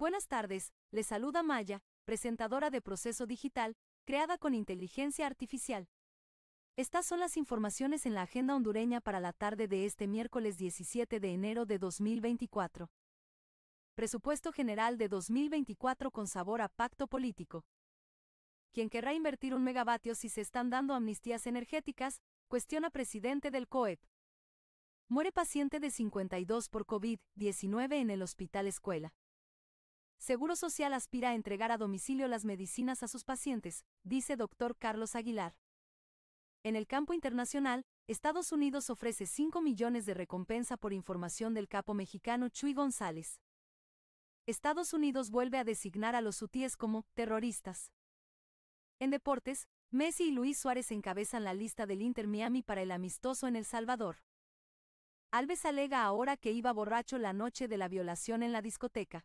Buenas tardes, les saluda Maya, presentadora de Proceso Digital, creada con inteligencia artificial. Estas son las informaciones en la agenda hondureña para la tarde de este miércoles 17 de enero de 2024. Presupuesto General de 2024 con sabor a pacto político. Quien querrá invertir un megavatio si se están dando amnistías energéticas, cuestiona presidente del COEP. Muere paciente de 52 por COVID-19 en el hospital escuela. Seguro Social aspira a entregar a domicilio las medicinas a sus pacientes, dice doctor Carlos Aguilar. En el campo internacional, Estados Unidos ofrece 5 millones de recompensa por información del capo mexicano Chuy González. Estados Unidos vuelve a designar a los hutíes como terroristas. En deportes, Messi y Luis Suárez encabezan la lista del Inter Miami para el amistoso en El Salvador. Alves alega ahora que iba borracho la noche de la violación en la discoteca.